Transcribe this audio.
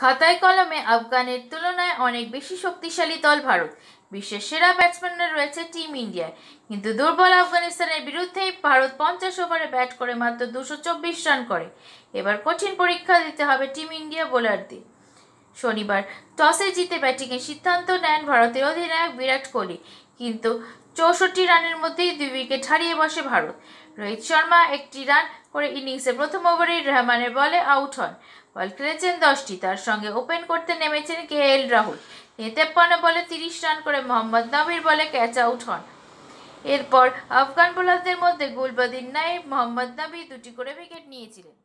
খাতায় কলমে আফগানের তুলনায় অনেক বেশি শক্তিশালী দল ভারত বিশ্বের সেরা ব্যাটসম্যানরা রয়েছে টিম ইন্ডিয়ায় কিন্তু দুর্বল আফগানিস্তানের বিরুদ্ধে ভারত পঞ্চাশ ওভারে ব্যাট করে মাত্র দুশো রান করে এবার কঠিন পরীক্ষা দিতে হবে টিম ইন্ডিয়া বোলারদের শনিবার টসে জিতে ব্যাটিংয়ের সিদ্ধান্ত নেন ভারতের অধিনায়ক বিরাট কোহলি কিন্তু চৌষট্টি রানের মধ্যেই দুই উইকেট হারিয়ে বসে ভারত রোহিত শর্মা একটি রান করে ইনিংসে প্রথম ওভারে রহমানের বলে আউট হন বল খেলেছেন দশটি তার সঙ্গে ওপেন করতে নেমেছেন কে এল রাহুল তেপ্পান্ন বলে তিরিশ রান করে মোহাম্মদ নবির বলে ক্যাচ আউট হন এরপর আফগান বোলারদের মধ্যে গুলবাদিন নাই মোহাম্মদ নবী দুটি করে উইকেট নিয়েছিলেন